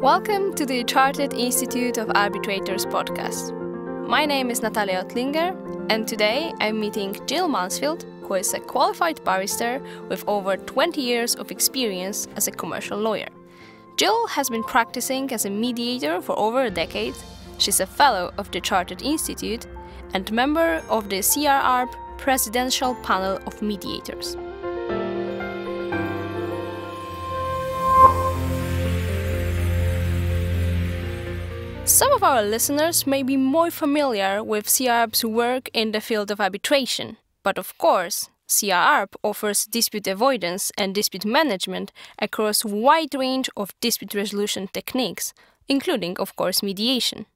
Welcome to the Chartered Institute of Arbitrators podcast. My name is Natalia Otlinger, and today I'm meeting Jill Mansfield, who is a qualified barrister with over 20 years of experience as a commercial lawyer. Jill has been practicing as a mediator for over a decade. She's a fellow of the Chartered Institute and member of the CRR Presidential Panel of Mediators. Some of our listeners may be more familiar with CRARP's work in the field of arbitration, but of course, CRARP offers dispute avoidance and dispute management across a wide range of dispute resolution techniques, including, of course, mediation.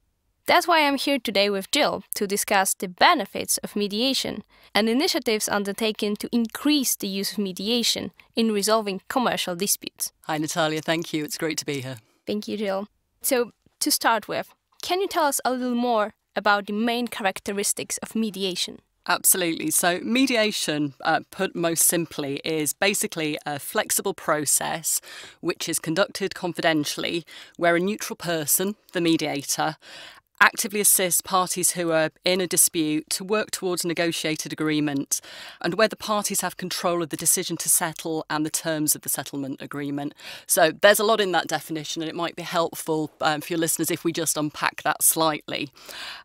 That's why I'm here today with Jill to discuss the benefits of mediation and initiatives undertaken to increase the use of mediation in resolving commercial disputes. Hi, Natalia. Thank you. It's great to be here. Thank you, Jill. So, to start with, can you tell us a little more about the main characteristics of mediation? Absolutely. So, mediation, uh, put most simply, is basically a flexible process which is conducted confidentially where a neutral person, the mediator, actively assist parties who are in a dispute to work towards negotiated agreement and where the parties have control of the decision to settle and the terms of the settlement agreement. So there's a lot in that definition, and it might be helpful um, for your listeners if we just unpack that slightly.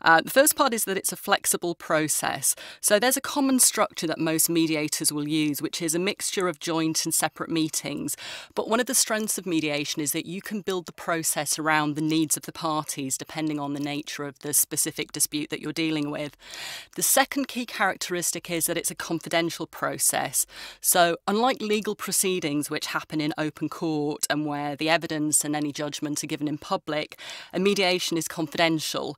Uh, the first part is that it's a flexible process. So there's a common structure that most mediators will use, which is a mixture of joint and separate meetings. But one of the strengths of mediation is that you can build the process around the needs of the parties depending on the nature nature of the specific dispute that you're dealing with. The second key characteristic is that it's a confidential process. So, unlike legal proceedings, which happen in open court and where the evidence and any judgment are given in public, a mediation is confidential.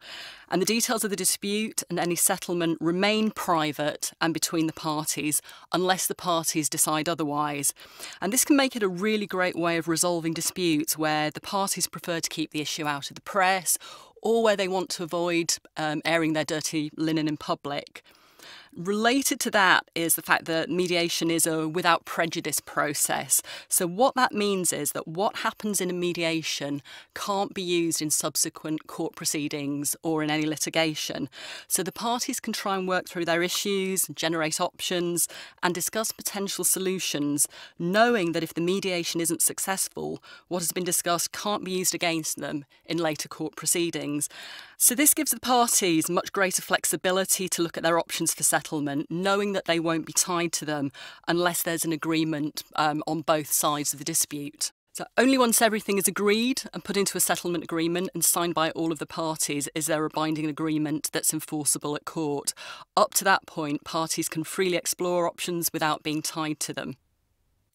And the details of the dispute and any settlement remain private and between the parties unless the parties decide otherwise. And this can make it a really great way of resolving disputes where the parties prefer to keep the issue out of the press or where they want to avoid um, airing their dirty linen in public. Related to that is the fact that mediation is a without prejudice process. So, what that means is that what happens in a mediation can't be used in subsequent court proceedings or in any litigation. So, the parties can try and work through their issues, generate options, and discuss potential solutions, knowing that if the mediation isn't successful, what has been discussed can't be used against them in later court proceedings. So, this gives the parties much greater flexibility to look at their options for settlement settlement, knowing that they won't be tied to them unless there's an agreement um, on both sides of the dispute. So, only once everything is agreed and put into a settlement agreement and signed by all of the parties is there a binding agreement that's enforceable at court. Up to that point, parties can freely explore options without being tied to them.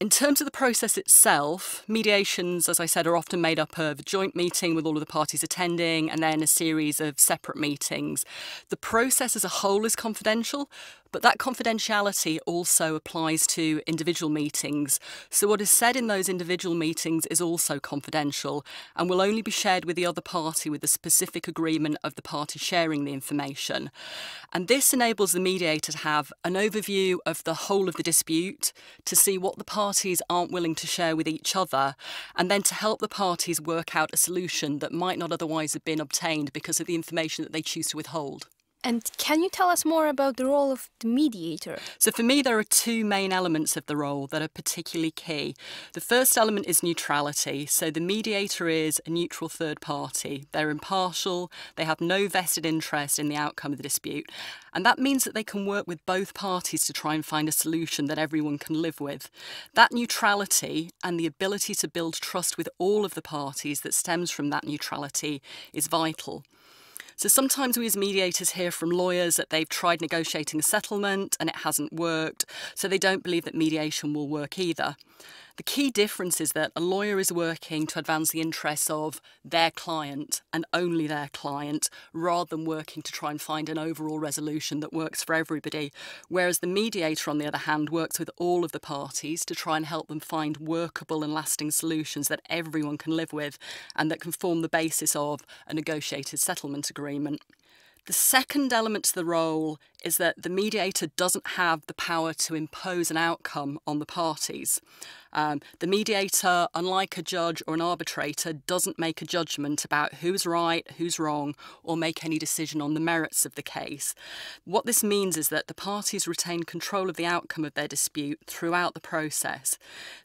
In terms of the process itself, mediations, as I said, are often made up of a joint meeting with all of the parties attending and then a series of separate meetings. The process as a whole is confidential, but that confidentiality also applies to individual meetings. So, what is said in those individual meetings is also confidential and will only be shared with the other party with the specific agreement of the party sharing the information. And this enables the mediator to have an overview of the whole of the dispute, to see what the parties aren't willing to share with each other, and then to help the parties work out a solution that might not otherwise have been obtained because of the information that they choose to withhold. And can you tell us more about the role of the mediator? So, for me, there are two main elements of the role that are particularly key. The first element is neutrality. So, the mediator is a neutral third party. They're impartial, they have no vested interest in the outcome of the dispute. And that means that they can work with both parties to try and find a solution that everyone can live with. That neutrality and the ability to build trust with all of the parties that stems from that neutrality is vital. So sometimes we as mediators hear from lawyers that they've tried negotiating a settlement and it hasn't worked, so they don't believe that mediation will work either. The key difference is that a lawyer is working to advance the interests of their client and only their client, rather than working to try and find an overall resolution that works for everybody. Whereas the mediator, on the other hand, works with all of the parties to try and help them find workable and lasting solutions that everyone can live with and that can form the basis of a negotiated settlement agreement. The second element to the role is that the mediator doesn't have the power to impose an outcome on the parties. Um, the mediator, unlike a judge or an arbitrator, doesn't make a judgment about who's right, who's wrong, or make any decision on the merits of the case. What this means is that the parties retain control of the outcome of their dispute throughout the process.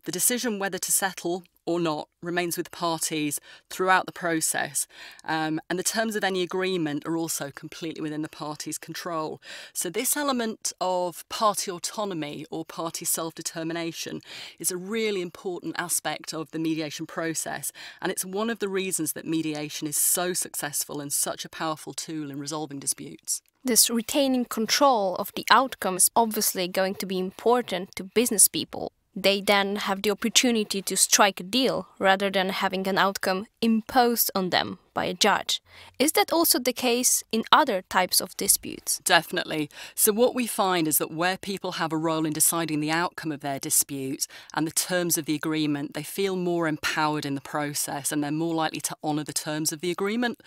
The decision whether to settle or not remains with the parties throughout the process. Um, and the terms of any agreement are also completely within the party's control. So, this element of party autonomy or party self determination is a really important aspect of the mediation process. And it's one of the reasons that mediation is so successful and such a powerful tool in resolving disputes. This retaining control of the outcome is obviously going to be important to business people they then have the opportunity to strike a deal rather than having an outcome imposed on them by a judge. Is that also the case in other types of disputes? Definitely. So, what we find is that where people have a role in deciding the outcome of their dispute and the terms of the agreement, they feel more empowered in the process and they're more likely to honour the terms of the agreement.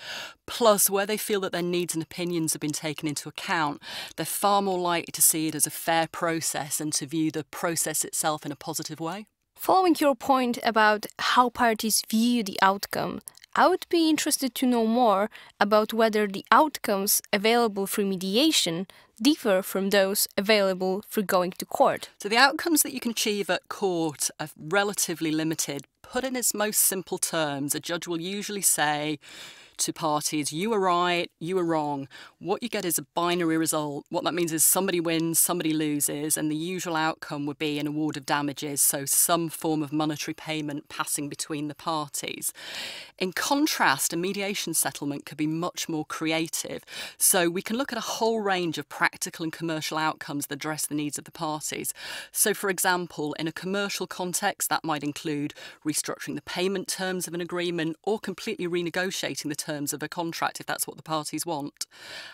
Plus, where they feel that their needs and opinions have been taken into account, they're far more likely to see it as a fair process and to view the process itself in a positive way. Following your point about how parties view the outcome, I would be interested to know more about whether the outcomes available through mediation differ from those available through going to court. So, the outcomes that you can achieve at court are relatively limited put in its most simple terms, a judge will usually say to parties, you were right, you were wrong. What you get is a binary result. What that means is somebody wins, somebody loses, and the usual outcome would be an award of damages, so some form of monetary payment passing between the parties. In contrast, a mediation settlement could be much more creative. So we can look at a whole range of practical and commercial outcomes that address the needs of the parties. So, for example, in a commercial context, that might include restructuring the payment terms of an agreement or completely renegotiating the terms of a contract if that's what the parties want,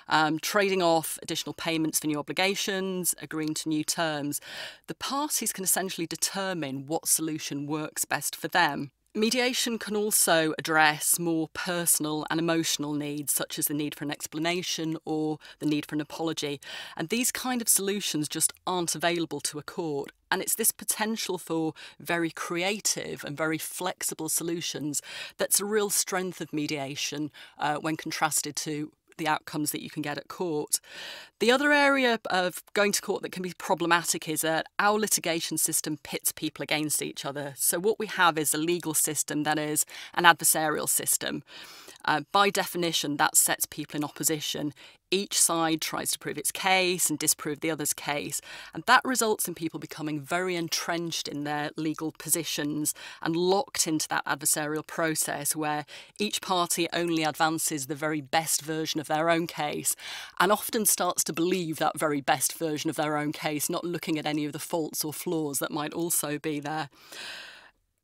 um, trading off additional payments for new obligations, agreeing to new terms. The parties can essentially determine what solution works best for them. Mediation can also address more personal and emotional needs, such as the need for an explanation or the need for an apology. And these kind of solutions just aren't available to a court. And it's this potential for very creative and very flexible solutions that's a real strength of mediation uh, when contrasted to the outcomes that you can get at court. The other area of going to court that can be problematic is that our litigation system pits people against each other. So, what we have is a legal system that is an adversarial system. Uh, by definition, that sets people in opposition each side tries to prove its case and disprove the other's case, and that results in people becoming very entrenched in their legal positions and locked into that adversarial process where each party only advances the very best version of their own case and often starts to believe that very best version of their own case, not looking at any of the faults or flaws that might also be there.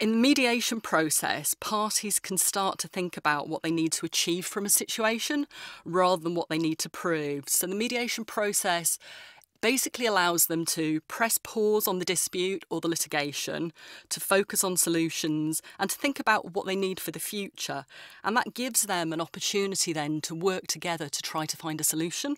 In the mediation process, parties can start to think about what they need to achieve from a situation rather than what they need to prove. So the mediation process basically allows them to press pause on the dispute or the litigation, to focus on solutions, and to think about what they need for the future. And that gives them an opportunity then to work together to try to find a solution.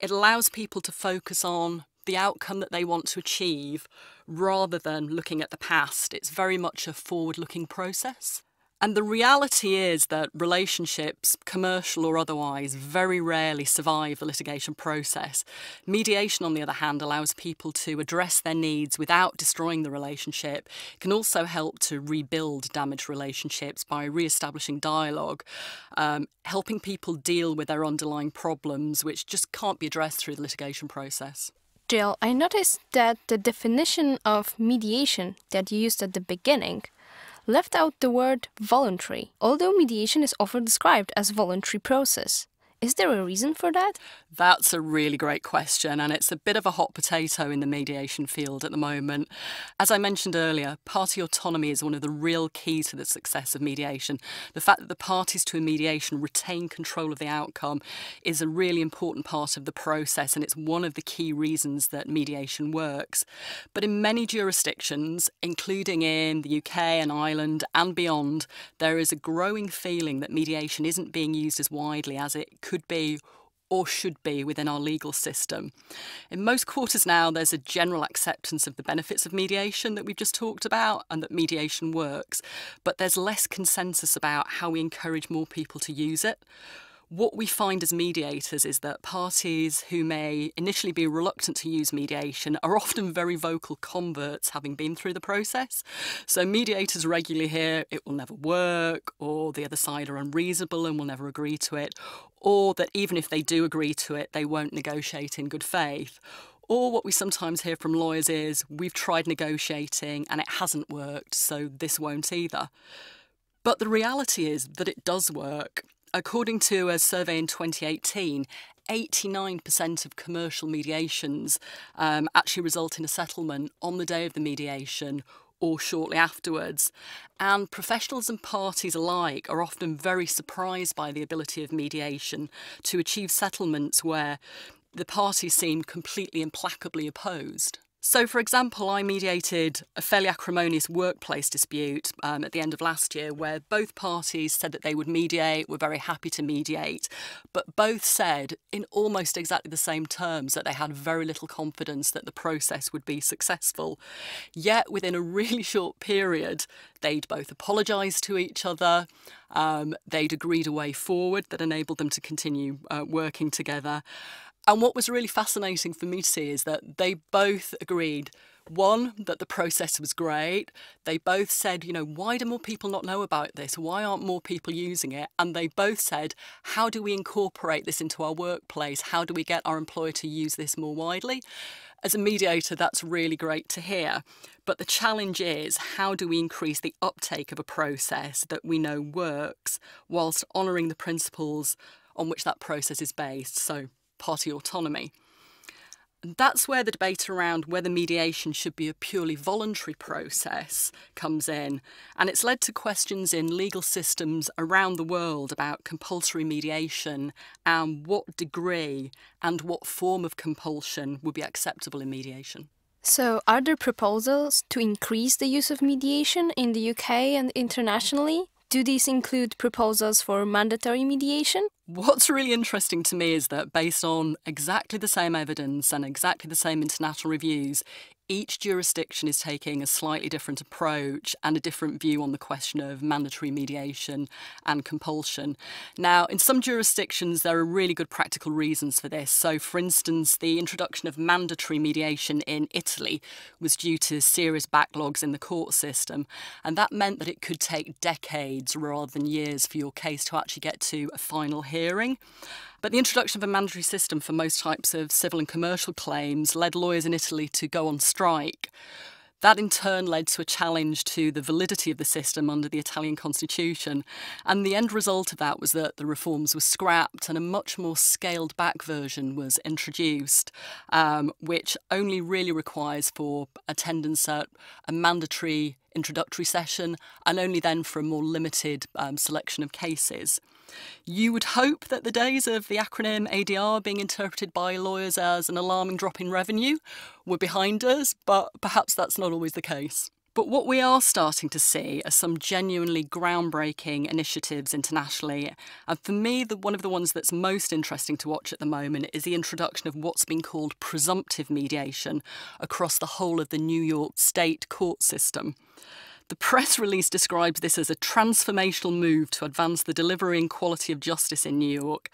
It allows people to focus on the outcome that they want to achieve rather than looking at the past. It's very much a forward looking process. And the reality is that relationships, commercial or otherwise, very rarely survive the litigation process. Mediation, on the other hand, allows people to address their needs without destroying the relationship. It can also help to rebuild damaged relationships by re establishing dialogue, um, helping people deal with their underlying problems, which just can't be addressed through the litigation process. Jill, I noticed that the definition of mediation that you used at the beginning left out the word voluntary, although mediation is often described as voluntary process. Is there a reason for that? That's a really great question, and it's a bit of a hot potato in the mediation field at the moment. As I mentioned earlier, party autonomy is one of the real keys to the success of mediation. The fact that the parties to a mediation retain control of the outcome is a really important part of the process, and it's one of the key reasons that mediation works. But in many jurisdictions, including in the UK and Ireland and beyond, there is a growing feeling that mediation isn't being used as widely as it could be or should be within our legal system. In most quarters now, there's a general acceptance of the benefits of mediation that we've just talked about and that mediation works, but there's less consensus about how we encourage more people to use it what we find as mediators is that parties who may initially be reluctant to use mediation are often very vocal converts having been through the process. So mediators regularly hear it will never work, or the other side are unreasonable and will never agree to it, or that even if they do agree to it, they won't negotiate in good faith. Or what we sometimes hear from lawyers is we've tried negotiating and it hasn't worked, so this won't either. But the reality is that it does work. According to a survey in 2018, 89% of commercial mediations um, actually result in a settlement on the day of the mediation or shortly afterwards. And professionals and parties alike are often very surprised by the ability of mediation to achieve settlements where the parties seem completely implacably opposed. So, for example, I mediated a fairly acrimonious workplace dispute um, at the end of last year where both parties said that they would mediate, were very happy to mediate, but both said in almost exactly the same terms that they had very little confidence that the process would be successful. Yet, within a really short period, they'd both apologised to each other, um, they'd agreed a way forward that enabled them to continue uh, working together. And what was really fascinating for me to see is that they both agreed one, that the process was great. They both said, you know, why do more people not know about this? Why aren't more people using it? And they both said, how do we incorporate this into our workplace? How do we get our employer to use this more widely? As a mediator, that's really great to hear. But the challenge is how do we increase the uptake of a process that we know works whilst honouring the principles on which that process is based? So, party autonomy. And that's where the debate around whether mediation should be a purely voluntary process comes in, and it's led to questions in legal systems around the world about compulsory mediation and what degree and what form of compulsion would be acceptable in mediation. So, are there proposals to increase the use of mediation in the UK and internationally? Do these include proposals for mandatory mediation? What's really interesting to me is that, based on exactly the same evidence and exactly the same international reviews, each jurisdiction is taking a slightly different approach and a different view on the question of mandatory mediation and compulsion. Now, in some jurisdictions, there are really good practical reasons for this. So, for instance, the introduction of mandatory mediation in Italy was due to serious backlogs in the court system, and that meant that it could take decades rather than years for your case to actually get to a final hearing. But the introduction of a mandatory system for most types of civil and commercial claims led lawyers in Italy to go on strike. That in turn led to a challenge to the validity of the system under the Italian constitution. And the end result of that was that the reforms were scrapped and a much more scaled back version was introduced, um, which only really requires for attendance at a mandatory introductory session and only then for a more limited um, selection of cases. You would hope that the days of the acronym ADR being interpreted by lawyers as an alarming drop in revenue were behind us, but perhaps that's not always the case. But what we are starting to see are some genuinely groundbreaking initiatives internationally. And for me, the, one of the ones that's most interesting to watch at the moment is the introduction of what's been called presumptive mediation across the whole of the New York state court system. The press release describes this as a transformational move to advance the delivery and quality of justice in New York.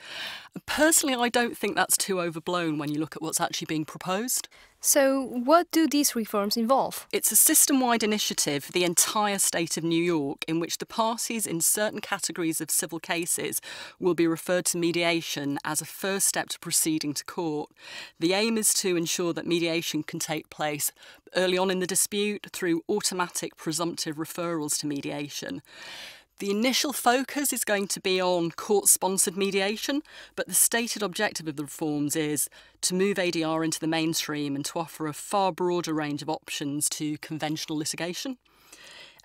Personally, I don't think that's too overblown when you look at what's actually being proposed. So, what do these reforms involve? It's a system wide initiative for the entire state of New York in which the parties in certain categories of civil cases will be referred to mediation as a first step to proceeding to court. The aim is to ensure that mediation can take place early on in the dispute through automatic presumptive referrals to mediation. The initial focus is going to be on court sponsored mediation, but the stated objective of the reforms is to move ADR into the mainstream and to offer a far broader range of options to conventional litigation.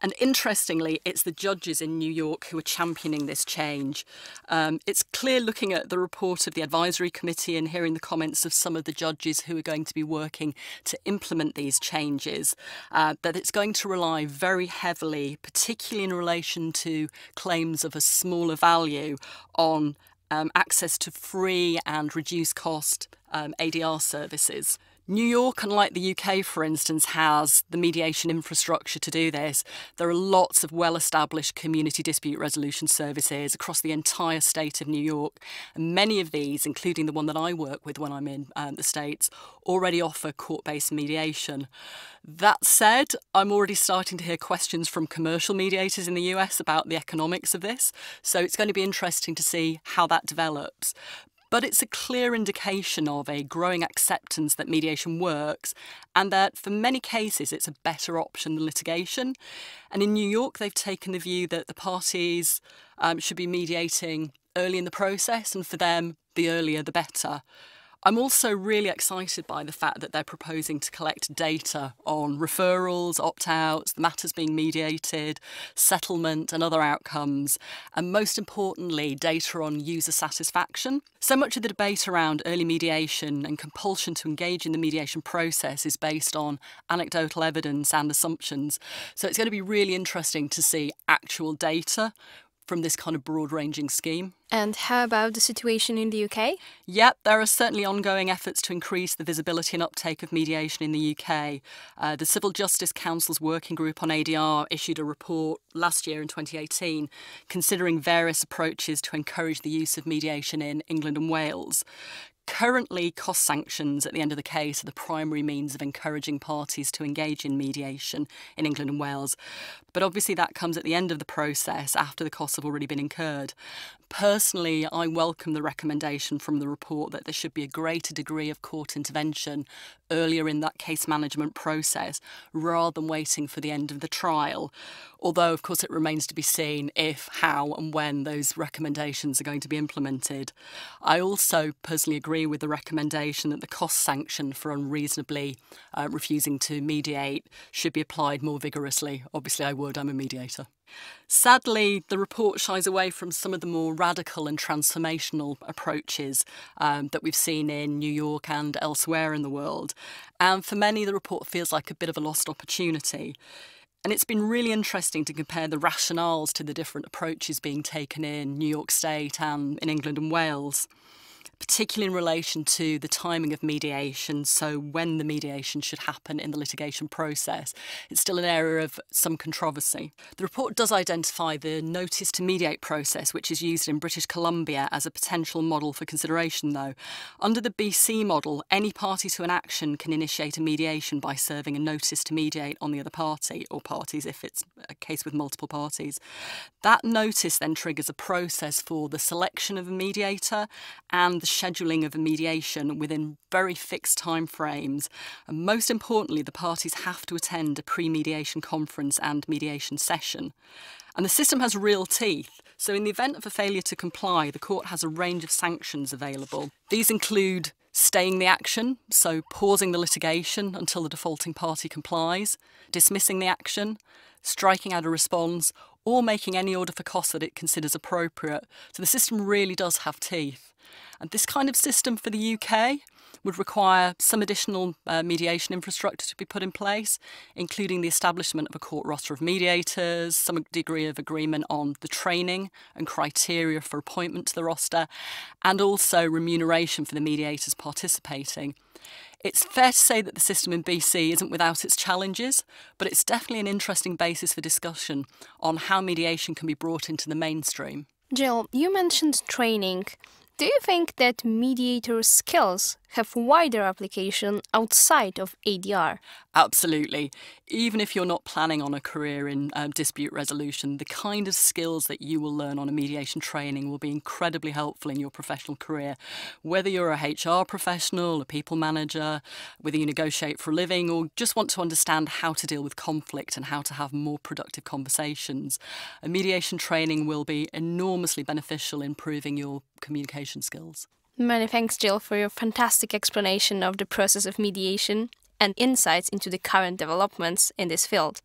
And interestingly, it's the judges in New York who are championing this change. Um, it's clear looking at the report of the advisory committee and hearing the comments of some of the judges who are going to be working to implement these changes uh, that it's going to rely very heavily, particularly in relation to claims of a smaller value, on um, access to free and reduced cost um, ADR services. New York, unlike the UK, for instance, has the mediation infrastructure to do this. There are lots of well established community dispute resolution services across the entire state of New York. And many of these, including the one that I work with when I'm in um, the States, already offer court based mediation. That said, I'm already starting to hear questions from commercial mediators in the US about the economics of this. So it's going to be interesting to see how that develops. But it's a clear indication of a growing acceptance that mediation works and that for many cases it's a better option than litigation. And in New York, they've taken the view that the parties um, should be mediating early in the process, and for them, the earlier the better. I'm also really excited by the fact that they're proposing to collect data on referrals, opt outs, the matters being mediated, settlement, and other outcomes, and most importantly, data on user satisfaction. So much of the debate around early mediation and compulsion to engage in the mediation process is based on anecdotal evidence and assumptions. So it's going to be really interesting to see actual data from this kind of broad ranging scheme. And how about the situation in the UK? Yep, there are certainly ongoing efforts to increase the visibility and uptake of mediation in the UK. Uh, the Civil Justice Council's Working Group on ADR issued a report last year in 2018 considering various approaches to encourage the use of mediation in England and Wales. Currently, cost sanctions at the end of the case are the primary means of encouraging parties to engage in mediation in England and Wales. But obviously, that comes at the end of the process after the costs have already been incurred. Personally, I welcome the recommendation from the report that there should be a greater degree of court intervention earlier in that case management process rather than waiting for the end of the trial although, of course, it remains to be seen if, how, and when those recommendations are going to be implemented. I also personally agree with the recommendation that the cost sanction for unreasonably uh, refusing to mediate should be applied more vigorously. Obviously, I would, I'm a mediator. Sadly, the report shies away from some of the more radical and transformational approaches um, that we've seen in New York and elsewhere in the world. And for many, the report feels like a bit of a lost opportunity. And it's been really interesting to compare the rationales to the different approaches being taken in New York State and in England and Wales particularly in relation to the timing of mediation, so when the mediation should happen in the litigation process. It's still an area of some controversy. The report does identify the notice to mediate process, which is used in British Columbia as a potential model for consideration, though. Under the BC model, any party to an action can initiate a mediation by serving a notice to mediate on the other party or parties if it's a case with multiple parties. That notice then triggers a process for the selection of a mediator and the the scheduling of a mediation within very fixed timeframes. And most importantly, the parties have to attend a pre mediation conference and mediation session. And the system has real teeth. So, in the event of a failure to comply, the court has a range of sanctions available. These include staying the action, so pausing the litigation until the defaulting party complies, dismissing the action, striking out a response, or making any order for costs that it considers appropriate. So the system really does have teeth. And this kind of system for the UK would require some additional uh, mediation infrastructure to be put in place, including the establishment of a court roster of mediators, some degree of agreement on the training and criteria for appointment to the roster, and also remuneration for the mediators participating. It's fair to say that the system in BC isn't without its challenges, but it's definitely an interesting basis for discussion on how mediation can be brought into the mainstream. Jill, you mentioned training. Do you think that mediator skills have wider application outside of ADR? Absolutely. Even if you're not planning on a career in um, dispute resolution, the kind of skills that you will learn on a mediation training will be incredibly helpful in your professional career. Whether you're a HR professional, a people manager, whether you negotiate for a living, or just want to understand how to deal with conflict and how to have more productive conversations, a mediation training will be enormously beneficial in improving your communication skills. Many thanks, Jill, for your fantastic explanation of the process of mediation and insights into the current developments in this field.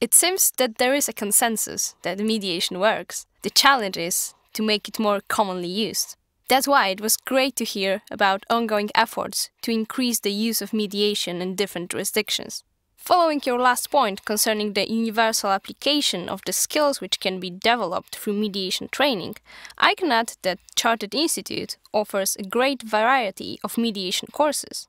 It seems that there is a consensus that mediation works. The challenge is to make it more commonly used. That's why it was great to hear about ongoing efforts to increase the use of mediation in different jurisdictions. Following your last point concerning the universal application of the skills which can be developed through mediation training, I can add that Chartered Institute offers a great variety of mediation courses.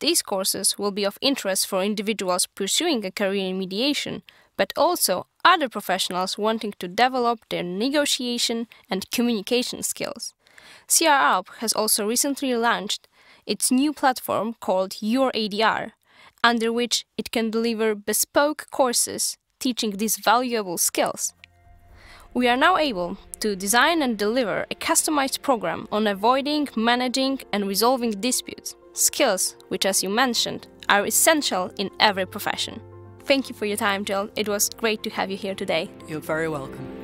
These courses will be of interest for individuals pursuing a career in mediation, but also other professionals wanting to develop their negotiation and communication skills. CRUP has also recently launched its new platform called Your ADR – under which it can deliver bespoke courses teaching these valuable skills. We are now able to design and deliver a customized program on avoiding, managing, and resolving disputes, skills which, as you mentioned, are essential in every profession. Thank you for your time, Jill. It was great to have you here today. You're very welcome.